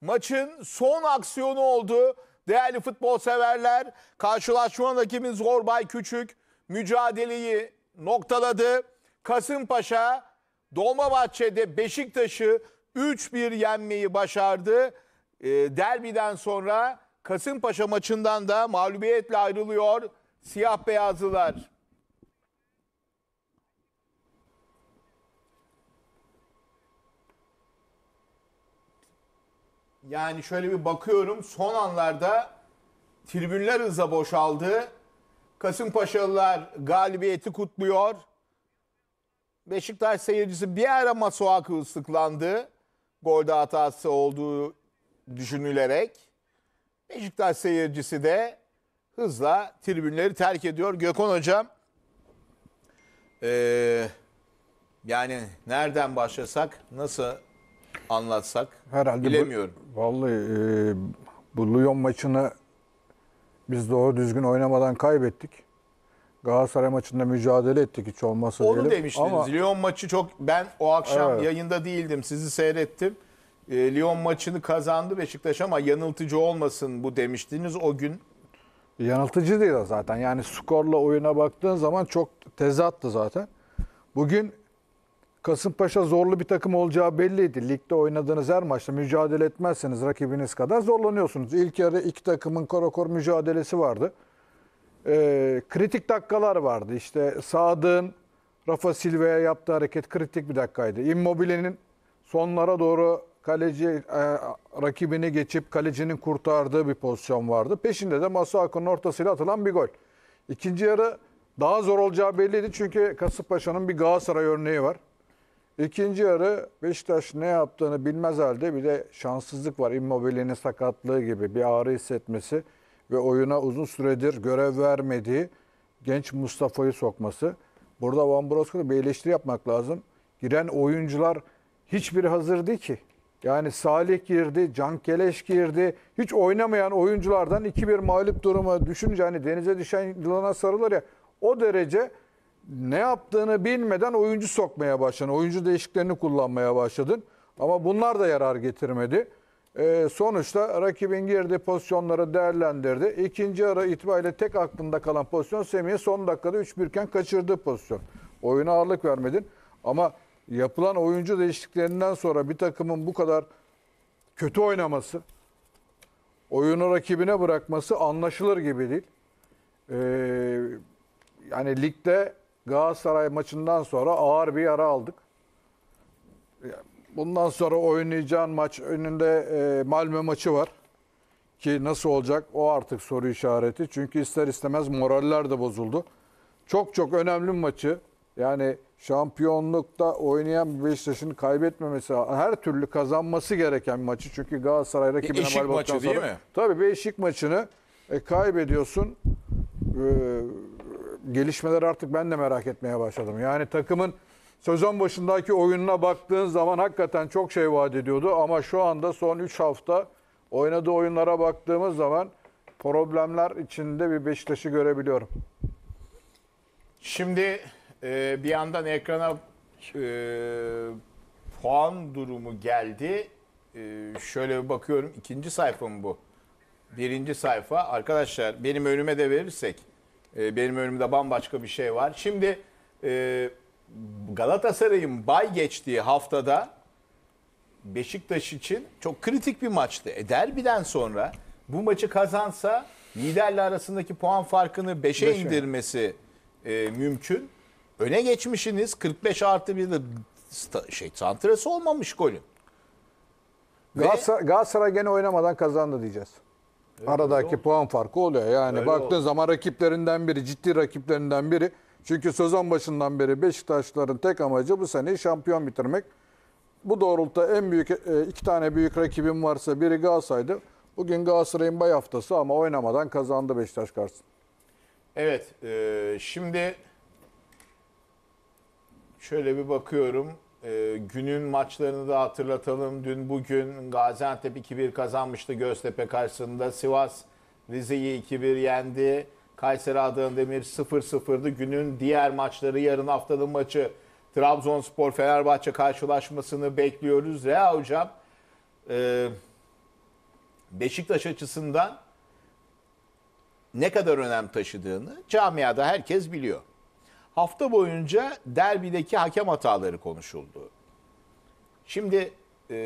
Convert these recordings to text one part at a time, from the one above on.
maçın son aksiyonu oldu. Değerli futbol severler, karşılaşmanın rakibi Zorbay Küçük mücadeleyi noktaladı. Kasımpaşa Dolmabahçe'de Beşiktaş'ı 3-1 yenmeyi başardı. E, derbiden sonra Kasımpaşa maçından da mağlubiyetle ayrılıyor siyah beyazlılar. yani şöyle bir bakıyorum son anlarda tribünler hızla boşaldı. Kasımpaşalılar galibiyeti kutluyor. Beşiktaş seyircisi bir ara Masuaku ıslıklandı. Golde hatası olduğu düşünülerek. Beşiktaş seyircisi de hızla tribünleri terk ediyor. Gökhan Hocam, ee, yani nereden başlasak, nasıl anlatsak Herhalde bilemiyorum. Bu, vallahi e, bu Lyon maçını biz doğru düzgün oynamadan kaybettik. Galatasaray maçında mücadele ettik hiç olmasa Onu diyelim. demiştiniz. Ama... Lyon maçı çok ben o akşam evet. yayında değildim. Sizi seyrettim. E, Lyon maçını kazandı Beşiktaş ama yanıltıcı olmasın bu demiştiniz o gün. Yanıltıcı değil zaten. Yani skorla oyuna baktığın zaman çok tezattı zaten. Bugün Kasımpaşa zorlu bir takım olacağı belliydi. Ligde oynadığınız her maçta mücadele etmezseniz rakibiniz kadar zorlanıyorsunuz. İlk yarı iki takımın korakor mücadelesi vardı. Ee, kritik dakikalar vardı. İşte Sadık'ın Rafa Silva'ya yaptığı hareket kritik bir dakikaydı. Immobile'nin sonlara doğru kaleci e, rakibini geçip kalecinin kurtardığı bir pozisyon vardı. Peşinde de Masuaku'nun ortasıyla atılan bir gol. İkinci yarı daha zor olacağı belliydi çünkü Kasımpaşa'nın bir Galatasaray örneği var. İkinci yarı Beşiktaş ne yaptığını bilmez halde bir de şanssızlık var. İmmobile'nin sakatlığı gibi bir ağrı hissetmesi ve oyuna uzun süredir görev vermediği genç Mustafa'yı sokması. Burada Van Broska'da bir eleştiri yapmak lazım. Giren oyuncular hiçbir hazır değil ki. Yani Salih girdi, Can Keleş girdi. Hiç oynamayan oyunculardan 2-1 mağlup durumu düşününce hani denize düşen yılana sarılır ya o derece ne yaptığını bilmeden oyuncu sokmaya başladın. Oyuncu değişiklerini kullanmaya başladın. Ama bunlar da yarar getirmedi. Ee, sonuçta rakibin girdiği pozisyonları değerlendirdi. İkinci ara itibariyle tek aklında kalan pozisyon Semih'in son dakikada 3 birken kaçırdığı pozisyon. Oyuna ağırlık vermedin. Ama yapılan oyuncu değişikliklerinden sonra bir takımın bu kadar kötü oynaması, oyunu rakibine bırakması anlaşılır gibi değil. Ee, yani ligde Galatasaray maçından sonra ağır bir yara aldık. Bundan sonra oynayacağın maç önünde e, Malmö maçı var. Ki nasıl olacak o artık soru işareti. Çünkü ister istemez moraller de bozuldu. Çok çok önemli bir maçı. Yani şampiyonlukta oynayan Beşiktaş'ın kaybetmemesi, her türlü kazanması gereken bir maçı. Çünkü Galatasaray e, rakibine Eşik maçı sonra, değil mi? Tabii Beşik maçını e, kaybediyorsun. E, gelişmeler artık ben de merak etmeye başladım. Yani takımın sezon başındaki oyununa baktığın zaman hakikaten çok şey vaat ediyordu. Ama şu anda son 3 hafta oynadığı oyunlara baktığımız zaman problemler içinde bir Beşiktaş'ı görebiliyorum. Şimdi e, bir yandan ekrana e, puan durumu geldi. E, şöyle bir bakıyorum ikinci sayfa mı bu? Birinci sayfa. Arkadaşlar benim önüme de verirsek ee, benim önümde bambaşka bir şey var. Şimdi e, Galatasaray'ın bay geçtiği haftada Beşiktaş için çok kritik bir maçtı. E, derbiden sonra bu maçı kazansa liderle arasındaki puan farkını 5'e Beşe. indirmesi e, mümkün. Öne geçmişiniz 45 artı bir de şey, santresi olmamış golün. Galatasaray, Galatasaray gene oynamadan kazandı diyeceğiz. Evet, Aradaki puan farkı oluyor. Yani öyle baktığın oldu. zaman rakiplerinden biri, ciddi rakiplerinden biri. Çünkü sezon başından beri Beşiktaşların tek amacı bu sene şampiyon bitirmek. Bu doğrultuda en büyük e, iki tane büyük rakibim varsa biri Galatasaray'dı. Bugün Galatasaray'ın bay haftası ama oynamadan kazandı Beşiktaş karşısında. Evet, e, şimdi şöyle bir bakıyorum. E, günün maçlarını da hatırlatalım. Dün bugün Gaziantep 2-1 kazanmıştı Göztepe karşısında. Sivas Rize'yi 2-1 yendi. Kayseri Adana-Demir 0-0'dı. Günün diğer maçları yarın haftanın maçı Trabzonspor Fenerbahçe karşılaşmasını bekliyoruz. Rea hocam e, Beşiktaş açısından ne kadar önem taşıdığını camiada herkes biliyor hafta boyunca derbideki hakem hataları konuşuldu. Şimdi e,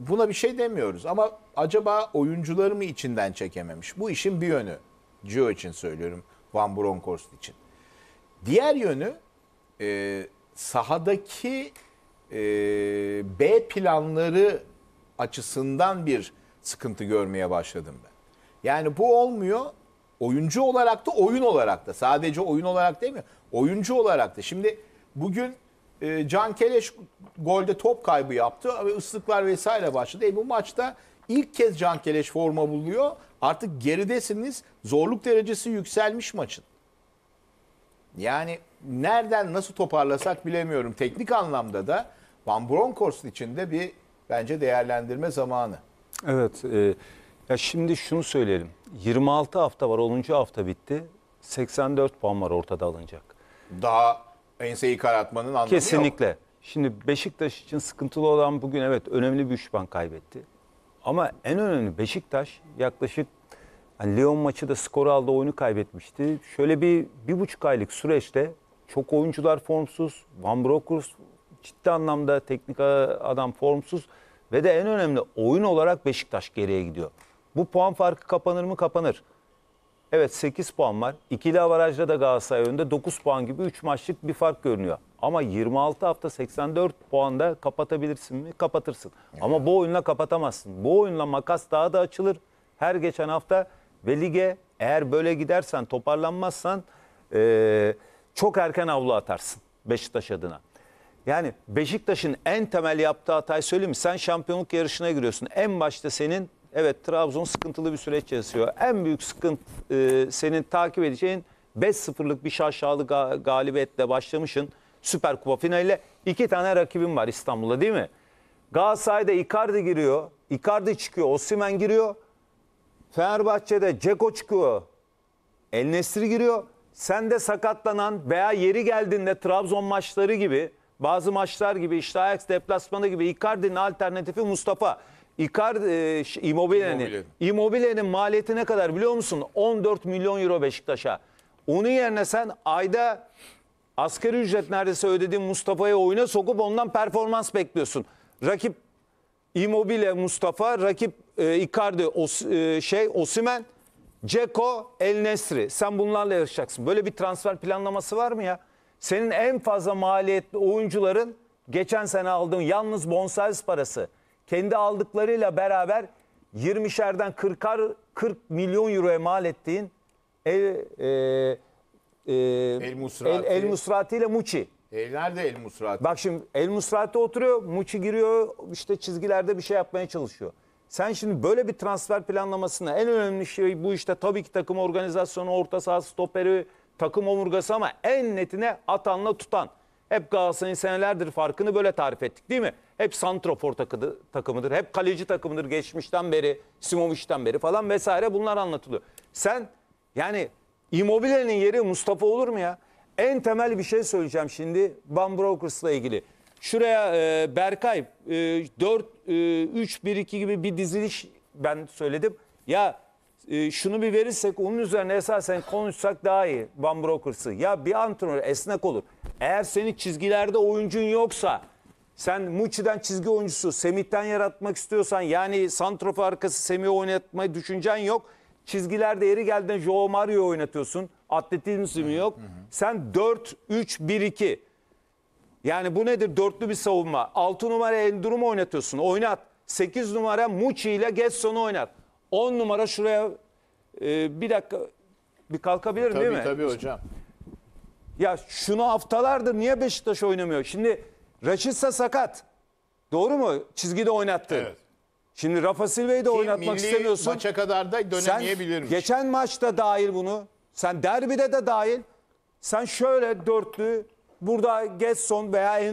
buna bir şey demiyoruz ama acaba oyuncuları mı içinden çekememiş? Bu işin bir yönü. Gio için söylüyorum, Van Bronckhorst için. Diğer yönü e, sahadaki e, B planları açısından bir sıkıntı görmeye başladım ben. Yani bu olmuyor Oyuncu olarak da oyun olarak da sadece oyun olarak değil mi? Oyuncu olarak da. Şimdi bugün e, Can Keleş golde top kaybı yaptı ve ıslıklar vesaire başladı. E bu maçta ilk kez Can Keleş forma buluyor. Artık geridesiniz. Zorluk derecesi yükselmiş maçın. Yani nereden nasıl toparlasak bilemiyorum. Teknik anlamda da Van Bronckhorst içinde bir bence değerlendirme zamanı. Evet. E, ya şimdi şunu söyleyelim. 26 hafta var 10. hafta bitti. 84 puan var ortada alınacak. Daha enseyi karartmanın anlamı Kesinlikle. yok. Şimdi Beşiktaş için sıkıntılı olan bugün evet önemli bir 3 puan kaybetti. Ama en önemli Beşiktaş yaklaşık yani Lyon maçı da skor aldı oyunu kaybetmişti. Şöyle bir, bir buçuk aylık süreçte çok oyuncular formsuz. Van Brokers ciddi anlamda teknik adam formsuz. Ve de en önemli oyun olarak Beşiktaş geriye gidiyor. Bu puan farkı kapanır mı? Kapanır. Evet 8 puan var. İkili avarajda da Galatasaray önünde 9 puan gibi 3 maçlık bir fark görünüyor. Ama 26 hafta 84 puanda kapatabilirsin mi? Kapatırsın. Evet. Ama bu oyunla kapatamazsın. Bu oyunla makas daha da açılır. Her geçen hafta ve lige eğer böyle gidersen toparlanmazsan e, çok erken avlu atarsın Beşiktaş adına. Yani Beşiktaş'ın en temel yaptığı hatayı söyleyeyim mi? Sen şampiyonluk yarışına giriyorsun. En başta senin Evet Trabzon sıkıntılı bir süreç yaşıyor. En büyük sıkıntı e, senin takip edeceğin 5-0'lık bir şaşalı ga galibiyetle başlamışsın. Süper Kupa finaliyle iki tane rakibin var İstanbul'da değil mi? Galatasaray'da Icardi giriyor. Icardi çıkıyor. Osimen giriyor. Fenerbahçe'de Ceko çıkıyor. El Nesri giriyor. Sen de sakatlanan veya yeri geldiğinde Trabzon maçları gibi bazı maçlar gibi işte Ajax deplasmanı gibi Icardi'nin alternatifi Mustafa. Icardi, e, ş- Immobile'nin Immobile. Immobile'nin maliyeti ne kadar biliyor musun? 14 milyon euro Beşiktaş'a. Onun yerine sen ayda asgari ücret neredeyse ödediğin Mustafa'yı oyuna sokup ondan performans bekliyorsun. Rakip Immobile Mustafa, rakip e, Icardi Os- e, şey Osimen, Ceko El Nesri. Sen bunlarla yarışacaksın. Böyle bir transfer planlaması var mı ya? Senin en fazla maliyetli oyuncuların geçen sene aldığın yalnız bonservis parası kendi aldıklarıyla beraber 20'şerden 40'ar 40 milyon euroya mal ettiğin El e, e, El Musrati. El, El Musrati ile Muçi. E, nerede El Musrati? Bak şimdi El Musrati oturuyor, Muçi giriyor, işte çizgilerde bir şey yapmaya çalışıyor. Sen şimdi böyle bir transfer planlamasında en önemli şey bu işte tabii ki takım organizasyonu, orta saha stoperi, takım omurgası ama en netine atanla tutan. Hep Galatasaray'ın senelerdir farkını böyle tarif ettik değil mi? Hep santrofor takıdı, takımıdır. Hep kaleci takımıdır geçmişten beri, Simoviç'ten beri falan vesaire bunlar anlatılıyor. Sen yani Immobile'nin yeri Mustafa olur mu ya? En temel bir şey söyleyeceğim şimdi Van Brokers'la ilgili. Şuraya e, Berkay e, 4 e, 3 1 2 gibi bir diziliş ben söyledim. Ya e, şunu bir verirsek onun üzerine esasen konuşsak daha iyi Van Brokers'ı. Ya bir antrenör esnek olur. Eğer senin çizgilerde oyuncun yoksa sen Muçi'den çizgi oyuncusu, Semih'ten yaratmak istiyorsan yani Santrofa arkası Semih'i oynatmayı düşüncen yok. Çizgilerde yeri geldiğinde Joao Mario oynatıyorsun. Atletizmi yok. Sen 4-3-1-2. Yani bu nedir? Dörtlü bir savunma. 6 numara Eldurum'u oynatıyorsun. Oynat. 8 numara Muçi ile Gesson'u oynat. 10 numara şuraya e, bir dakika bir kalkabilir tabii, değil mi? Tabii tabii hocam. Ya şunu haftalardır niye Beşiktaş oynamıyor? Şimdi Raşitsa sakat. Doğru mu? Çizgide oynattı. Evet. Şimdi Rafa Silva'yı da Ki oynatmak milli istemiyorsun. maça kadar da dönemeyebilirmiş. Sen geçen maçta dahil bunu. Sen derbide de dahil. Sen şöyle dörtlü burada Getson veya e,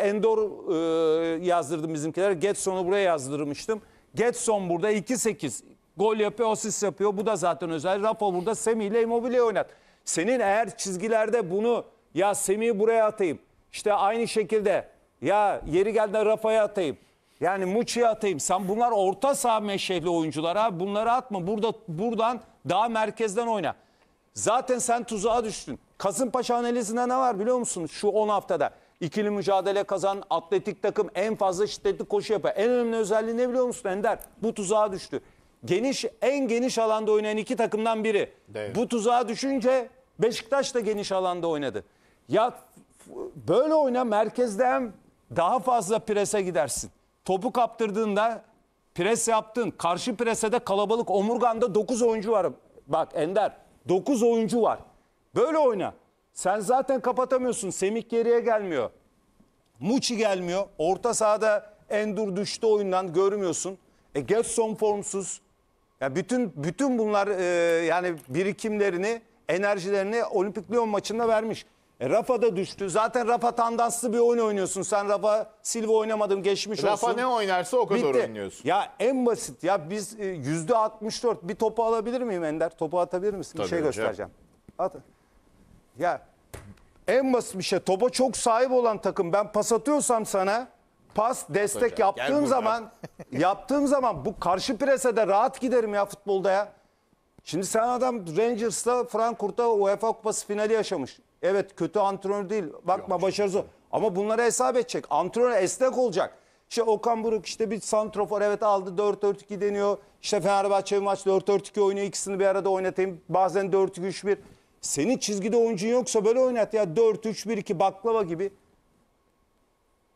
Endor e, yazdırdım bizimkiler. Getson'u buraya yazdırmıştım. Getson burada 2-8. Gol yapıyor, asist yapıyor. Bu da zaten özel. Rafa burada Semih ile Immobile oynat. Senin eğer çizgilerde bunu ya Semih'i buraya atayım. İşte aynı şekilde ya yeri geldiğinde Rafa'ya atayım. Yani Muçi'ye atayım. Sen bunlar orta saha meşehli oyuncular ha, Bunları atma. Burada buradan daha merkezden oyna. Zaten sen tuzağa düştün. Kasımpaşa elinde ne var biliyor musun? Şu 10 haftada ikili mücadele kazan atletik takım en fazla şiddetli koşu yapar. En önemli özelliği ne biliyor musun Ender? Bu tuzağa düştü. Geniş en geniş alanda oynayan iki takımdan biri. Değil. Bu tuzağa düşünce Beşiktaş da geniş alanda oynadı. Ya böyle oyna merkezden daha fazla prese gidersin. Topu kaptırdığında pres yaptın. Karşı presede kalabalık omurganda 9 oyuncu var. Bak Ender 9 oyuncu var. Böyle oyna. Sen zaten kapatamıyorsun. Semih geriye gelmiyor. Muçi gelmiyor. Orta sahada Endur düştü oyundan görmüyorsun. E Gerson formsuz. Ya bütün bütün bunlar e, yani birikimlerini, enerjilerini Olimpik Lyon maçında vermiş. E, Rafa da düştü. Zaten Rafa tandanslı bir oyun oynuyorsun. Sen Rafa Silva oynamadım geçmiş Rafa olsun. Rafa ne oynarsa o kadar Bitti. oynuyorsun. Ya en basit ya biz e, yüzde %64 bir topu alabilir miyim Ender? Topu atabilir misin? Tabii bir şey hocam. göstereceğim. At. Ya en basit bir şey topa çok sahip olan takım ben pas atıyorsam sana pas destek hocam, yaptığım zaman yaptığım zaman bu karşı prese de rahat giderim ya futbolda ya. Şimdi sen adam Rangers'ta, Frankfurt'ta UEFA Kupası finali yaşamış. Evet kötü antrenör değil. Bakma Yok, başarısı. Ama bunları hesap edecek. Antrenör esnek olacak. İşte Okan Buruk işte bir santrofor evet aldı 4-4-2 deniyor. İşte Fenerbahçe bir maç 4-4-2 oynuyor. İkisini bir arada oynatayım. Bazen 4-2-3-1. Senin çizgide oyuncun yoksa böyle oynat ya. 4-3-1-2 baklava gibi.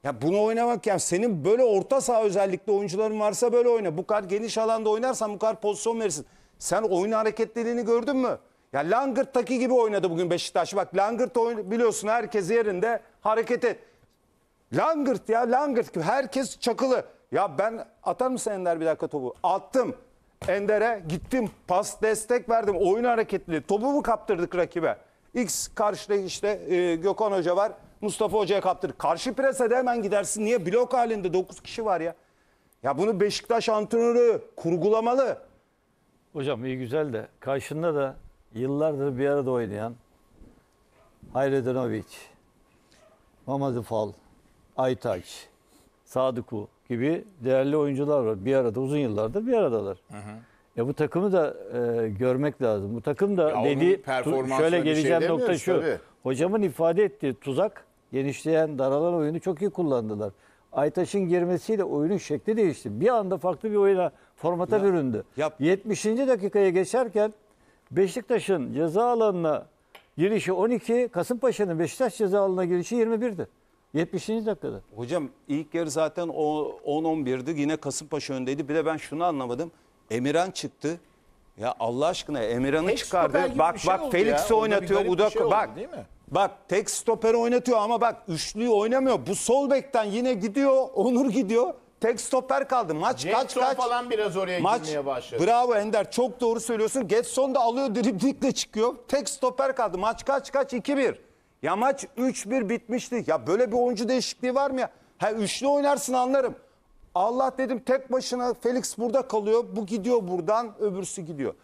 Ya bunu oynamak yani senin böyle orta saha özellikle oyuncuların varsa böyle oyna. Bu kadar geniş alanda oynarsan bu kadar pozisyon verirsin. Sen oyun hareketliliğini gördün mü? Ya Langırt'taki gibi oynadı bugün Beşiktaş. Bak Langırt oyun, biliyorsun herkes yerinde harekete. Langırt ya Langırt gibi herkes çakılı. Ya ben atar mısın Ender bir dakika topu? Attım. Ender'e gittim pas destek verdim. Oyun hareketli. Topu mu kaptırdık rakibe? X karşıda işte e, Gökhan Hoca var. Mustafa Hoca'ya kaptır. Karşı prese de hemen gidersin. Niye? Blok halinde 9 kişi var ya. Ya bunu Beşiktaş antrenörü kurgulamalı. Hocam iyi güzel de karşında da yıllardır bir arada oynayan Hayredinovic, Mamadi Fal, Aytaç, Sadıku gibi değerli oyuncular var. Bir arada uzun yıllardır bir aradalar. Hı hı. Ya e, bu takımı da e, görmek lazım. Bu takım da ya dedi şöyle şey geleceğim şey nokta şu. Tabii. Hocamın ifade ettiği tuzak genişleyen daralan oyunu çok iyi kullandılar. Aytaş'ın girmesiyle oyunun şekli değişti. Bir anda farklı bir oyuna formata ya, büründü. Yap. 70. dakikaya geçerken Beşiktaş'ın ceza alanına girişi 12, Kasımpaşa'nın Beşiktaş ceza alanına girişi 21'di. 70. dakikada. Hocam ilk yarı zaten 10-11'di. Yine Kasımpaşa öndeydi. Bir de ben şunu anlamadım. Emirhan çıktı. Ya Allah aşkına Emirhan'ı çıkardı. Bak şey bak Felix'i oynatıyor. Bu şey bak. değil mi? Bak tek stoper oynatıyor ama bak üçlüyü oynamıyor. Bu sol bekten yine gidiyor. Onur gidiyor. Tek stoper kaldı. Maç kaç kaç. falan biraz oraya Maç girmeye başladı. bravo Ender çok doğru söylüyorsun. Getson da alıyor driblikle çıkıyor. Tek stoper kaldı. Maç kaç kaç 2-1. Ya maç 3-1 bitmişti. Ya böyle bir oyuncu değişikliği var mı ya? Ha üçlü oynarsın anlarım. Allah dedim tek başına Felix burada kalıyor. Bu gidiyor buradan öbürsü gidiyor.